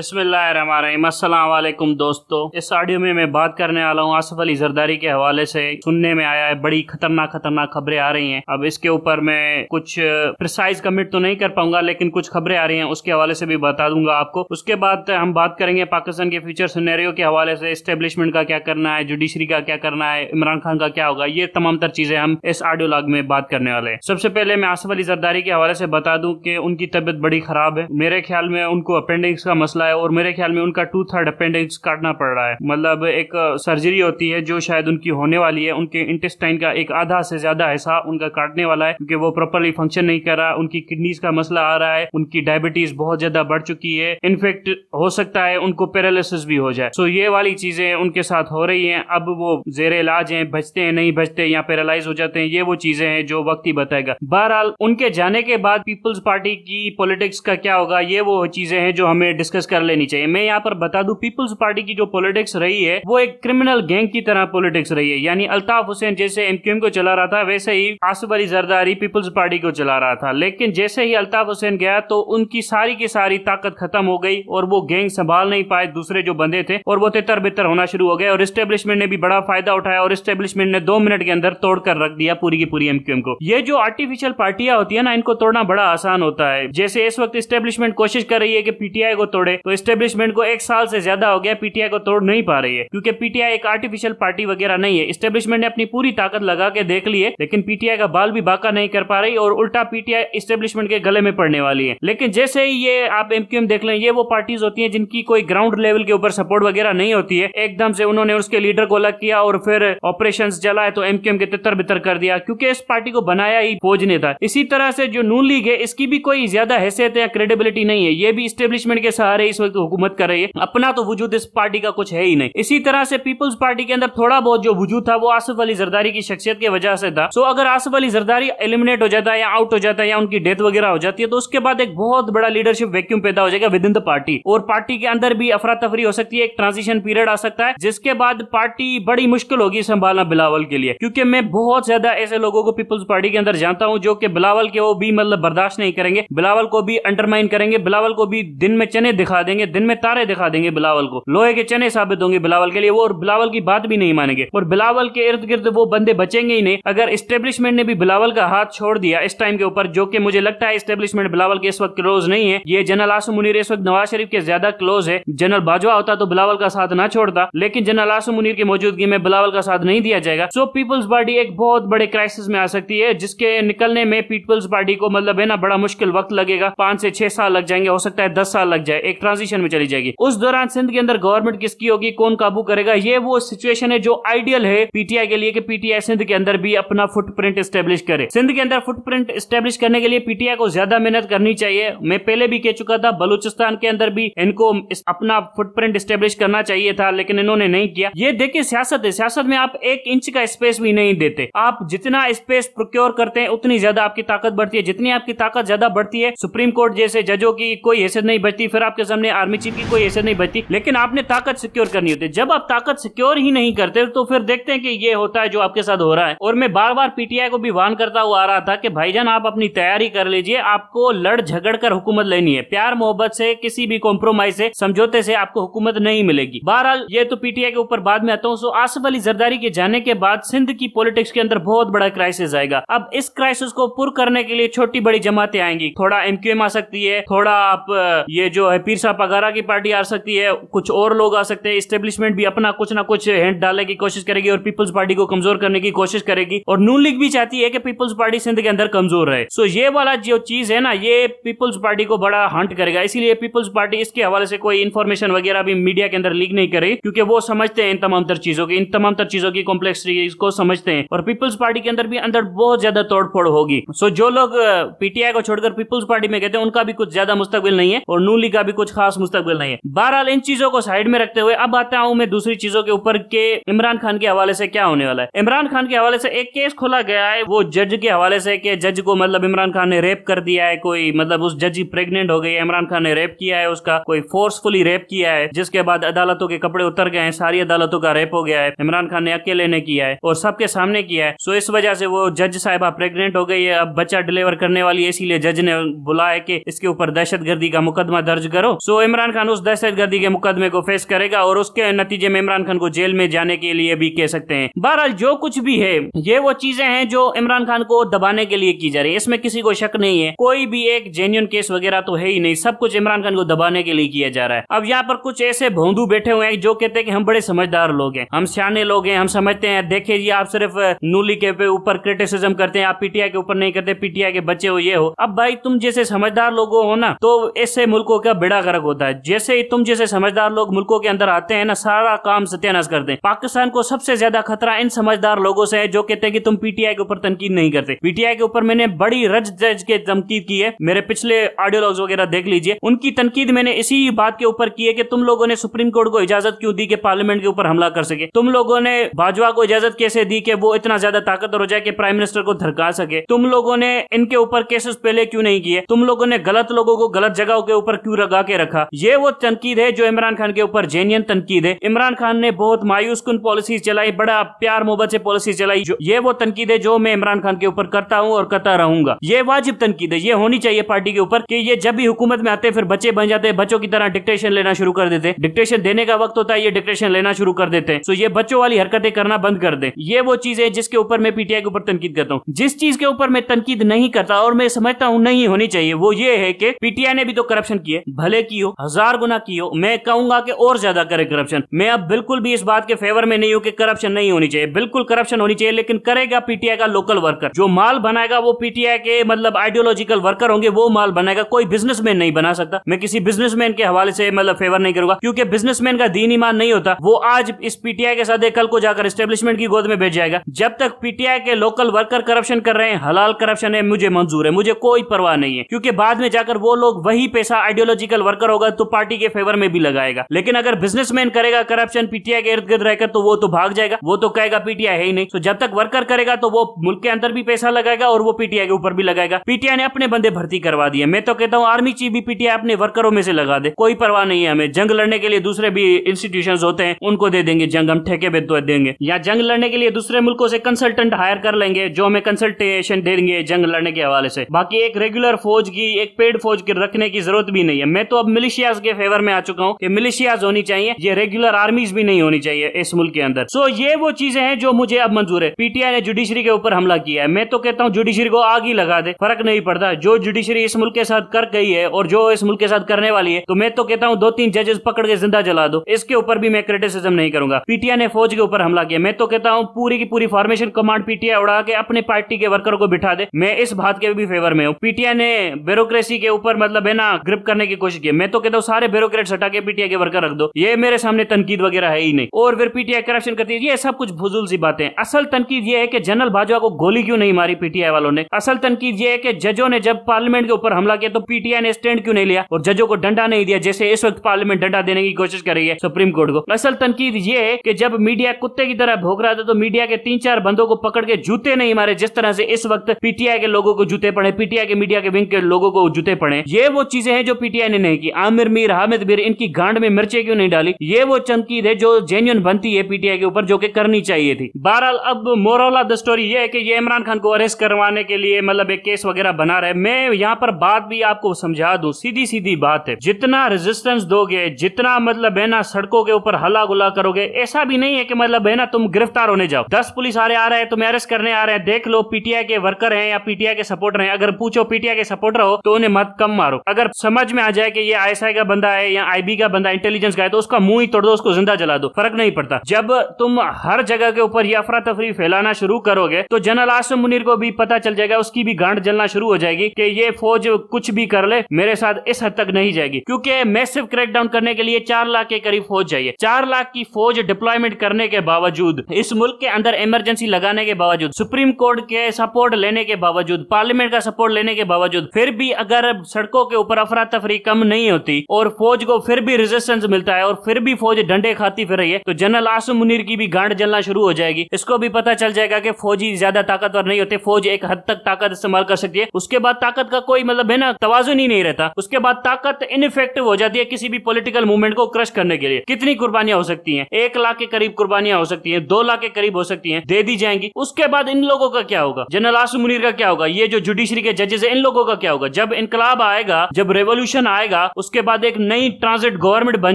बसमिलकुम दोस्तों इस ऑडियो में मैं बात करने वाला हूँ आसफ अली जरदारी के हवाले से सुनने में आया है बड़ी खतरनाक खतरनाक खबरें आ रही हैं अब इसके ऊपर मैं कुछ प्रिसाइज कमिट तो नहीं कर पाऊंगा लेकिन कुछ खबरें आ रही हैं उसके हवाले से भी बता दूंगा आपको उसके बाद हम बात करेंगे पाकिस्तान के फ्यूचर सुनहरियो के हवाले से इस्टेब्लिशमेंट का क्या करना है जुडिशरी का क्या करना है इमरान खान का क्या होगा ये तमाम तर चीजें हम इस ऑडियो लॉग में बात करने वाले हैं सबसे पहले मैं आसफ अली जरदारी के हवाले से बता दूं कि उनकी तबीयत बड़ी खराब है मेरे ख्याल में उनको अपेंडिक्स का मसला है और मेरे ख्याल में उनका टू थर्ड अपेंडिक्स काटना पड़ रहा है मतलब एक सर्जरी होती है जो शायद उनकी होने वाली है उनके इंटेस्टाइन का एक आधा से ज्यादा हिस्सा उनका काटने वाला है क्योंकि वो प्रॉपरली फंक्शन नहीं कर रहा उनकी किडनीज का मसला आ रहा है उनकी डायबिटीज बहुत ज्यादा बढ़ चुकी है इनफेक्ट हो सकता है उनको पैरालिसिस भी हो जाए सो ये वाली चीजें उनके साथ हो रही है अब वो जेरे इलाज है बचते हैं नहीं बचते या पैरालाइज हो जाते हैं ये वो चीजें हैं जो वक्त ही बताएगा बहरहाल उनके जाने के बाद पीपल्स पार्टी की पॉलिटिक्स का क्या होगा ये वो चीजें हैं जो हमें डिस्कस कर कर लेनी चाहिए मैं यहाँ पर बता दू पीपुल्स पार्टी की जो पॉलिटिक्स रही है वो एक क्रिमिनल गैंग की तरह पॉलिटिक्स रही है यानी अल्ताफ हुसैन जैसे एमक्यूएम को चला रहा था वैसे ही आसिफ अली जरदारी पीपुल्स पार्टी को चला रहा था लेकिन जैसे ही अल्ताफ हुसैन गया तो उनकी सारी की सारी ताकत खत्म हो गई और वो गैंग संभाल नहीं पाए दूसरे जो बंदे थे और वो तितर बितर होना शुरू हो गए और स्टेब्लिशमेंट ने भी बड़ा फायदा उठाया और स्टेब्लिशमेंट ने दो मिनट के अंदर तोड़कर रख दिया पूरी की पूरी एमक्यूएम को ये जो आर्टिफिशियल पार्टियां होती है ना इनको तोड़ना बड़ा आसान होता है जैसे इस वक्त स्टेब्लिशमेंट कोशिश कर रही है कि पीटीआई को तोड़े तो स्टेब्लिशमेंट को एक साल से ज्यादा हो गया पीटीआई को तोड़ नहीं पा रही है क्योंकि पीटीआई एक आर्टिफिशियल पार्टी वगैरह नहीं है स्टेब्लिशमेंट ने अपनी पूरी ताकत लगा के देख ली है लेकिन पीटीआई का बाल भी बाका नहीं कर पा रही और उल्टा पीटीआई स्टेब्लिशमेंट के गले में पड़ने वाली है लेकिन जैसे ही ये आप एमक्यूएम देख लें ये वो पार्टीज होती है जिनकी कोई ग्राउंड लेवल के ऊपर सपोर्ट वगैरह नहीं होती है एकदम से उन्होंने उसके लीडर को अलग किया और फिर ऑपरेशन जलाए तो एमक्यूएम के तितर बितर कर दिया क्योंकि इस पार्टी को बनाया ही फौज ने था इसी तरह से जो नून लीग है इसकी भी कोई ज्यादा हैसियत या क्रेडिबिलिटी नहीं है ये भी स्टेब्लिशमेंट के सहारे इस वक्त हुकूमत कर रही है अपना तो वजूद इस पार्टी का कुछ है ही नहीं इसी तरह से पीपल्स पार्टी के अंदर थोड़ा बहुत जो वजूद था वो आसिफ अली जरदारी की शख्सियत की वजह से था सो अगर आसिफ अली जरदारी एलिमिनेट हो जाता है या आउट हो जाता है या उनकी डेथ वगैरह हो जाती है तो उसके बाद एक बहुत बड़ा लीडरशिप वैक्यूम पैदा हो जाएगा विद इन द पार्टी और पार्टी के अंदर भी अफरा तफरी हो सकती है एक ट्रांजिशन पीरियड आ सकता है जिसके बाद पार्टी बड़ी मुश्किल होगी संभालना बिलावल के लिए क्योंकि मैं बहुत ज्यादा ऐसे लोगों को पीपल्स पार्टी के अंदर जानता हूँ जो कि बिलावल के वो भी मतलब बर्दाश्त नहीं करेंगे बिलावल को भी अंडरमाइन करेंगे बिलावल को भी दिन में चने दिखा दिखा देंगे दिन में तारे दिखा देंगे बिलावल को लोहे के चने साबित होंगे बिलावल के लिए वो और बिलावल की बात भी नहीं मानेंगे और बिलावल के इर्द गिर्द वो बंदे बचेंगे ही नहीं अगर स्टेब्लिशमेंट ने भी बिलावल का हाथ छोड़ दिया इस टाइम के ऊपर जो कि मुझे लगता है स्टेब्लिशमेंट बिलावल के इस वक्त क्लोज नहीं है ये जनरल आसू मुनीर इस वक्त नवाज शरीफ के ज्यादा क्लोज है जनरल बाजवा होता तो बिलावल का साथ ना छोड़ता लेकिन जनरल आसू मुनीर की मौजूदगी में बिलावल का साथ नहीं दिया जाएगा सो पीपल्स पार्टी एक बहुत बड़े क्राइसिस में आ सकती है जिसके निकलने में पीपल्स पार्टी को मतलब है ना बड़ा मुश्किल वक्त लगेगा पांच से छह साल लग जाएंगे हो सकता है दस साल लग जाए एक ट्रांजिशन में चली जाएगी उस दौरान सिंध के अंदर गवर्नमेंट किसकी होगी कौन काबू करेगा ये वो सिचुएशन है जो आइडियल है पीटीआई के लिए कि पीटीआई सिंध के अंदर भी अपना फुटप्रिंट स्टेब्लिश करे सिंध के अंदर फुटप्रिंट स्टेब्लिश करने के लिए पीटीआई को ज्यादा मेहनत करनी चाहिए मैं पहले भी कह चुका था बलूचिस्तान के अंदर भी इनको अपना फुटप्रिंट स्टेब्लिश करना चाहिए था लेकिन इन्होंने नहीं किया ये देखिए सियासत है सियासत में आप एक इंच का स्पेस भी नहीं देते आप जितना स्पेस प्रोक्योर करते हैं उतनी ज्यादा आपकी ताकत बढ़ती है जितनी आपकी ताकत ज्यादा बढ़ती है सुप्रीम कोर्ट जैसे जजों की कोई हैसियत नहीं बचती फिर आपके सामने सामने आर्मी चीफ की कोई ऐसे नहीं बचती लेकिन आपने ताकत सिक्योर करनी होती है जब आप ताकत सिक्योर ही नहीं करते तो फिर देखते हैं कि ये होता है जो आपके साथ हो रहा है और मैं बार बार पीटीआई को भी वान करता हुआ आ रहा था कि भाईजान आप अपनी तैयारी कर लीजिए आपको लड़ झगड़ कर हुकूमत लेनी है प्यार मोहब्बत से किसी भी कॉम्प्रोमाइज से समझौते से आपको हुकूमत नहीं मिलेगी बहरहाल ये तो पीटीआई के ऊपर बाद में आता हूँ आसिफ अली जरदारी के जाने के बाद सिंध की पॉलिटिक्स के अंदर बहुत बड़ा क्राइसिस आएगा अब इस क्राइसिस को पुर करने के लिए छोटी बड़ी जमातें आएंगी थोड़ा एमक्यूएम आ सकती है थोड़ा आप ये जो है पीर आशा पगारा की पार्टी आ सकती है कुछ और लोग आ सकते हैं स्टेब्लिशमेंट भी अपना कुछ ना कुछ हेंट डालने की कोशिश करेगी और पीपल्स पार्टी को कमजोर करने की कोशिश करेगी और नून लीग भी चाहती है कि पीपल्स पार्टी सिंध के अंदर कमजोर रहे सो ये वाला जो चीज है ना ये पीपल्स पार्टी को बड़ा हंट करेगा इसीलिए पीपल्स पार्टी इसके हवाले से कोई इन्फॉर्मेशन वगैरह भी मीडिया के अंदर लीक नहीं करे क्योंकि वो समझते हैं इन तमाम तर चीजों की इन तमाम तर चीजों की कॉम्प्लेक्स को समझते हैं और पीपल्स पार्टी के अंदर भी अंदर बहुत ज्यादा तोड़फोड़ होगी सो जो लोग पीटीआई को छोड़कर पीपल्स पार्टी में कहते हैं उनका भी कुछ ज्यादा मुस्तबिल नहीं है और नून लीग का भी कुछ खास मुस्तबिल नहीं है बहरहाल इन चीजों को साइड में रखते हुए अब आता हूँ मैं दूसरी चीजों के ऊपर के इमरान खान के हवाले से क्या होने वाला है इमरान खान के हवाले से एक केस खोला गया है वो जज के हवाले से कि जज को मतलब इमरान खान ने रेप कर दिया है कोई मतलब उस जज प्रेग्नेंट हो गई है इमरान खान ने रेप किया है उसका कोई फोर्सफुली रेप किया है जिसके बाद अदालतों के कपड़े उतर गए हैं सारी अदालतों का रेप हो गया है इमरान खान ने अकेले ने किया है और सबके सामने किया है सो इस वजह से वो जज साहिबा प्रेग्नेंट हो गई है अब बच्चा डिलीवर करने वाली है इसीलिए जज ने बुलाया कि इसके ऊपर दहशत गर्दी का मुकदमा दर्ज करो सो इमरान खान उस दहशतगर्दी के मुकदमे को फेस करेगा और उसके नतीजे में इमरान खान को जेल में जाने के लिए भी कह सकते हैं बहरहाल जो कुछ भी है ये वो चीजें हैं जो इमरान खान को दबाने के लिए की जा रही है इसमें किसी को शक नहीं है कोई भी एक जेन्यून केस वगैरह तो है ही नहीं सब कुछ इमरान खान को दबाने के लिए किया जा रहा है अब यहाँ पर कुछ ऐसे भोंदू बैठे हुए हैं जो कहते हैं कि हम बड़े समझदार लोग हैं हम सियाने लोग हैं हम समझते हैं देखिए जी आप सिर्फ नूली के ऊपर क्रिटिसिज्म करते हैं आप पीटीआई के ऊपर नहीं करते पीटीआई के बच्चे हो ये हो अब भाई तुम जैसे समझदार लोग हो ना तो ऐसे मुल्कों का बेड़ा कर फर्क होता है जैसे ही तुम जैसे समझदार लोग मुल्कों के अंदर आते हैं ना सारा काम सत्यानाश कर दे पाकिस्तान को सबसे ज्यादा खतरा इन समझदार लोगों से है जो कहते हैं कि तुम पीटीआई के ऊपर तनकीद नहीं करते पीटीआई के ऊपर मैंने बड़ी रज रज के तनकीद की है मेरे पिछले ऑडियो वगैरह देख लीजिए उनकी तनकीद मैंने इसी बात के ऊपर की है कि तुम लोगों ने सुप्रीम कोर्ट को इजाजत क्यों दी कि पार्लियामेंट के ऊपर हमला कर सके तुम लोगों ने बाजवा को इजाजत कैसे दी कि वो इतना ज्यादा ताकतवर हो जाए कि प्राइम मिनिस्टर को धरका सके तुम लोगों ने इनके ऊपर केसेस पहले क्यों नहीं किए तुम लोगों ने गलत लोगों को गलत जगहों के ऊपर क्यों लगा के रखा ये वो तनकीद है जो इमरान खान के ऊपर जेन्यन तनकीद है इमरान खान ने बहुत मायूस कन पॉलिसी चलाई बड़ा प्यार मोहब्बत से पॉलिसी चलाई ये वो तनकीद है जो मैं इमरान खान के ऊपर करता हूँ और करता रहूंगा ये वाजिब तनकीद है ये होनी चाहिए पार्टी के ऊपर की ये जब भी हुकूमत में आते फिर बच्चे बन जाते बच्चों की तरह डिक्टेशन लेना शुरू कर देते डिक्टेशन देने का वक्त होता है ये डिक्टेशन लेना शुरू कर देते हैं सो ये बच्चों वाली हरकतें करना बंद कर दे ये वो चीज है जिसके ऊपर मैं पीटीआई के ऊपर तनकीद करता हूँ जिस चीज के ऊपर मैं तनकीद नहीं करता और मैं समझता हूँ नहीं होनी चाहिए वो ये है कि पीटीआई ने भी तो करप्शन किए भले की हो हजार गुना की हो मैं कहूंगा कि और ज्यादा करे करप्शन मैं अब बिल्कुल भी इस बात के फेवर में नहीं हूँ कि करप्शन नहीं होनी चाहिए बिल्कुल करप्शन होनी चाहिए लेकिन करेगा पीटीआई का लोकल वर्कर जो माल बनाएगा वो पीटीआई के मतलब आइडियोलॉजिकल वर्कर होंगे वो माल बनाएगा कोई बिजनेसमैन नहीं बना सकता मैं किसी बिजनेसमैन के हवाले से मतलब फेवर नहीं करूंगा क्योंकि बिजनेसमैन का दीन ईमान नहीं होता वो आज इस पीटीआई के साथ कल को जाकर स्टेब्लिशमेंट की गोद में भेज जाएगा जब तक पीटीआई के लोकल वर्कर करप्शन कर रहे हैं हलाल करप्शन है मुझे मंजूर है मुझे कोई परवाह नहीं है क्योंकि बाद में जाकर वो लोग वही पैसा आइडियोलॉजिकल वर्क वर्कर होगा तो पार्टी के फेवर में भी लगाएगा लेकिन अगर बिजनेसमैन करेगा करप्शन पीटीआई के इर्द गिर्द रहकर तो वो तो भाग जाएगा वो तो कहेगा पीटीआई है ही नहीं तो जब तक वर्कर करेगा तो वो मुल्क के अंदर भी पैसा लगाएगा और वो पीटीआई के ऊपर भी लगाएगा पीटीआई ने अपने बंदे भर्ती करवा दिए मैं तो कहता हूँ आर्मी चीफ भी पीटीआई अपने वर्करों में से लगा दे कोई परवाह नहीं है हमें जंग लड़ने के लिए दूसरे भी इंस्टीट्यूशन होते हैं उनको दे देंगे जंग हम ठेके पे तो देंगे या जंग लड़ने के लिए दूसरे मुल्कों से कंसल्टेंट हायर कर लेंगे जो हमें कंसल्टेशन देंगे जंग लड़ने के हवाले से बाकी एक रेगुलर फौज की एक पेड फौज के रखने की जरूरत भी नहीं है मैं तो अब मिलिशियाज के फेवर में आ चुका हूँ की मिलिशियाज होनी चाहिए ये रेगुलर आर्मीज भी नहीं होनी चाहिए इस मुल्क के अंदर सो ये वो चीजें हैं जो मुझे अब मंजूर है पीटीआई ने जुडिशरी के ऊपर हमला किया है मैं तो कहता हूँ जुडिशरी को आग ही लगा दे फर्क नहीं पड़ता जो जुडिशरी इस मुल्क के साथ कर गई है और जो इस मुल्क के साथ करने वाली है तो मैं तो कहता हूँ दो तीन जजेस पकड़ के जिंदा जला दो इसके ऊपर भी मैं क्रिटिसिज्म नहीं करूंगा पीटीआई ने फौज के ऊपर हमला किया मैं तो कहता हूँ पूरी की पूरी फॉर्मेशन कमांड पीटीआई उड़ा के अपने पार्टी के वर्कर को बिठा दे मैं इस बात के भी फेवर में हूँ पीटीआई ने ब्यूरोक्रेसी के ऊपर मतलब है ना ग्रिप करने की कोशिश की मैं तो कहता हूँ सारे ब्यूरोक्रेट्स हटा के पीटीआई के वर्कर रख दो ये मेरे सामने तनकीद वगैरह है ही नहीं और फिर पीटीआई करप्शन करती है ये सब कुछ फजूल सी बातें असल तनकीद ये है कि जनरल बाजवा को गोली क्यों नहीं मारी पीटीआई वालों ने असल तनकीद ये है कि जजों ने जब पार्लियामेंट के ऊपर हमला किया तो पीटीआई ने स्टैंड क्यों नहीं लिया और जजों को डंडा नहीं दिया जैसे इस वक्त पार्लियामेंट डंडा देने की कोशिश कर रही है सुप्रीम कोर्ट को असल तनकीद ये है कि जब मीडिया कुत्ते की तरह भोग रहा था तो मीडिया के तीन चार बंदों को पकड़ के जूते नहीं मारे जिस तरह से इस वक्त पीटीआई के लोगों को जूते पड़े पीटीआई के मीडिया के विंग के लोगों को जूते पड़े ये वो चीजें हैं जो पीटीआई ने नहीं की की आमिर मीर हामिद मीर इनकी गांड में मिर्चे क्यों नहीं डाली ये वो चमकीद है जो जेन्यून बनती है पीटीआई के ऊपर जो कि करनी चाहिए थी बहरहाल अब मोरला द स्टोरी ये है कि ये इमरान खान को अरेस्ट करवाने के लिए मतलब एक केस वगैरह बना रहे मैं यहाँ पर बात भी आपको समझा दू सीधी सीधी बात है जितना रेजिस्टेंस दोगे जितना मतलब है ना सड़कों के ऊपर हल्ला गुला करोगे ऐसा भी नहीं है कि मतलब है ना तुम गिरफ्तार होने जाओ दस पुलिस आ रहे आ रहे हैं तुम्हें अरेस्ट करने आ रहे हैं देख लो पीटीआई के वर्कर हैं या पीटीआई के सपोर्टर हैं अगर पूछो पीटीआई के सपोर्टर हो तो उन्हें मत कम मारो अगर समझ में आ जाए कि ये आईएसआई का बंदा है या आईबी का बंदा इंटेलिजेंस का है तो उसका मुंह ही तोड़ दो उसको जिंदा जला दो फर्क नहीं पड़ता जब तुम हर जगह के ऊपर ये अफरा तफरी फैलाना शुरू करोगे तो जनरल आसम मुनीर को भी पता चल जाएगा उसकी भी गांड जलना शुरू हो जाएगी कि ये फौज कुछ भी कर ले मेरे साथ इस हद तक नहीं जाएगी क्योंकि मैसिव क्रैकडाउन करने के लिए चार लाख के करीब फौज चाहिए चार लाख की फौज डिप्लॉयमेंट करने के बावजूद इस मुल्क के अंदर इमरजेंसी लगाने के बावजूद सुप्रीम कोर्ट के सपोर्ट लेने के बावजूद पार्लियामेंट का सपोर्ट लेने के बावजूद फिर भी अगर सड़कों के ऊपर अफरा तफरी कम नहीं नहीं होती और फौज को फिर भी रेजिस्टेंस मिलता है और फिर भी फौज डंडे खाती फिर रही है तो जनरल आसम मुनीर की भी गांड जलना शुरू हो जाएगी इसको भी पता चल जाएगा कि फौजी ज्यादा ताकतवर नहीं होते फौज एक हद तक ताकत इस्तेमाल कर सकती है उसके बाद ताकत का कोई मतलब है ना तोजुन ही नहीं रहता उसके बाद ताकत इनफेक्टिव हो जाती है किसी भी पोलिटिकल मूवमेंट को क्रश करने के लिए कितनी कुर्बानियां हो सकती है एक लाख के करीब कुर्बानियां हो सकती है दो लाख के करीब हो सकती है दे दी जाएंगी उसके बाद इन लोगों का क्या होगा जनरल आसम मुनीर का क्या होगा ये जो जुडिशरी के जजेस है इन लोगों का क्या होगा जब इनकलाब आएगा जब रेवोल्यूशन आएगा उसके बाद एक नई ट्रांसिट गवर्नमेंट बन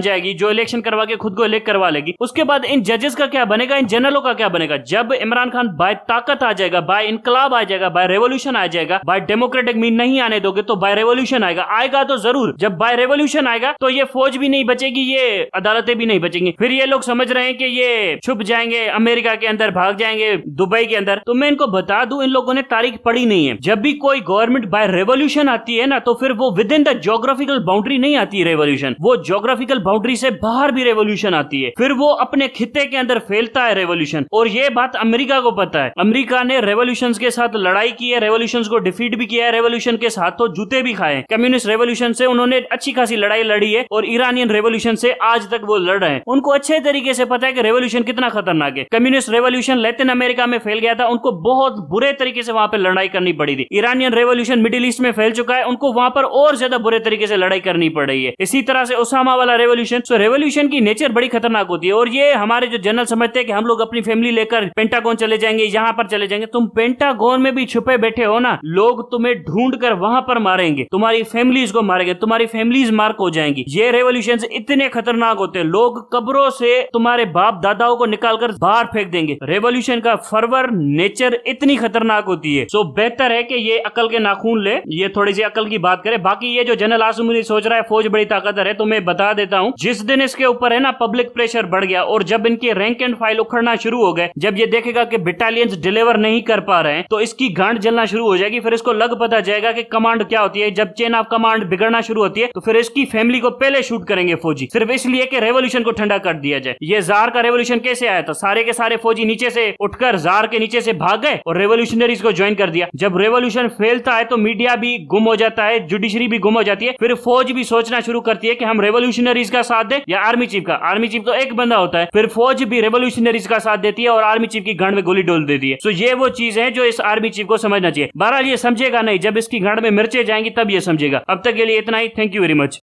जाएगी जो इलेक्शन करवा के खुद को इलेक्ट करवा लेगी उसके बाद इन जजेस का क्या बनेगा इन जनरलों का क्या बनेगा जब इमरान खान बाय ताकत आ जाएगा बाय इनकलाब आ जाएगा बाय रेवोल्यूशन आ जाएगा बाय डेमोक्रेटिक मीन नहीं आने दोगे तो बाय रेवोल्यूशन आएगा आएगा तो जरूर जब बाय रेवोल्यूशन आएगा तो ये फौज भी नहीं बचेगी ये अदालतें भी नहीं बचेंगी फिर ये लोग समझ रहे हैं कि ये छुप जाएंगे अमेरिका के अंदर भाग जाएंगे दुबई के अंदर तो मैं इनको बता दू इन लोगों ने तारीख पढ़ी नहीं है जब भी कोई गवर्नमेंट बाय रेवोल्यूशन आती है ना तो फिर वो within the geographical boundary boundary नहीं आती रेवोल्यूशन वो जोग्राफिकल बाउंड्री से बाहर भी रेवोल्यूशन आती है फिर वो अपने खिते के अंदर फैलता है रेवोल्यूशन और ये बात अमेरिका को पता है अमेरिका ने रेवोल्यूशन के साथ लड़ाई की है रेवोल्यूशन को डिफीट भी किया है रेवोल्यूशन के साथ तो जूते भी खाए कम्युनिस्ट रेवोल्यूशन से उन्होंने अच्छी खासी लड़ाई लड़ी है और ईरानियन रेवोल्यूशन से आज तक वो लड़ रहे हैं उनको अच्छे तरीके से पता है कि रेवोल्यूशन कितना खतरनाक है कम्युनिस्ट रेवोल्यूशन लेटिन अमेरिका में फैल गया था उनको बहुत बुरे तरीके से वहां पर लड़ाई करनी पड़ी थी ईरानियन रेवोल्यूशन मिडिल ईस्ट में फैल चुका है उनको वहां पर और ज्यादा बुरे तरीके से लड़ाई करनी करनी पड़ रही है इसी तरह से ओसामा वाला रेवोल्यूशन सो रेवोल्यूशन की नेचर बड़ी खतरनाक होती है और ये हमारे जो जनरल समझते हैं कि हम लोग अपनी फैमिली लेकर पेंटागोन चले जाएंगे यहाँ पर चले जाएंगे तुम पेंटागोन में भी छुपे बैठे हो ना लोग तुम्हें ढूंढ कर वहां पर मारेंगे तुम्हारी फैमिलीज को मारेंगे तुम्हारी फैमिलीज मार्क हो जाएंगी ये रेवोल्यूशन इतने खतरनाक होते हैं लोग कब्रों से तुम्हारे बाप दादाओं को निकालकर बाहर फेंक देंगे रेवोल्यूशन का फरवर नेचर इतनी खतरनाक होती है सो बेहतर है कि ये अकल के नाखून ले ये थोड़ी सी अकल की बात करें बाकी ये जो जनरल आसमी सोच रहा है फौज बड़ी ताकतवर है तो मैं बता देता हूँ जिस दिन इसके ऊपर है ना पब्लिक प्रेशर बढ़ गया और जब इनके रैंक एंड फाइल उखड़ना शुरू हो गए जब ये देखेगा कि बिटालियंस डिलीवर नहीं कर पा रहे हैं तो इसकी गांड जलना शुरू हो जाएगी फिर इसको लग पता जाएगा कि कमांड क्या होती है जब चेन ऑफ कमांड बिगड़ना शुरू होती है तो फिर इसकी फैमिली को पहले शूट करेंगे फौजी सिर्फ इसलिए कि रेवोल्यूशन को ठंडा कर दिया जाए ये जार का रेवोल्यूशन कैसे आया था सारे के सारे फौजी नीचे से उठकर जार के नीचे से भाग गए और रेवोल्यूशनरीज को ज्वाइन कर दिया जब रेवोल्यूशन फेलता है तो मीडिया भी गुम हो जाता है जुडिशरी भी गुम हो जाती है फिर फौज भी सोचना शुरू करती है कि हम रेवोल्यूशनरीज का साथ दे या आर्मी चीफ का आर्मी चीफ तो एक बंदा होता है फिर फौज भी रेवोल्यूशनरीज का साथ देती है और आर्मी चीफ की गढ़ में गोली डोल देती है तो ये वो चीज है जो इस आर्मी चीफ को समझना चाहिए बहरहाल ये समझेगा नहीं जब इसकी घड़ में मिर्चे जाएंगी तब ये समझेगा अब तक के लिए इतना ही थैंक यू वेरी मच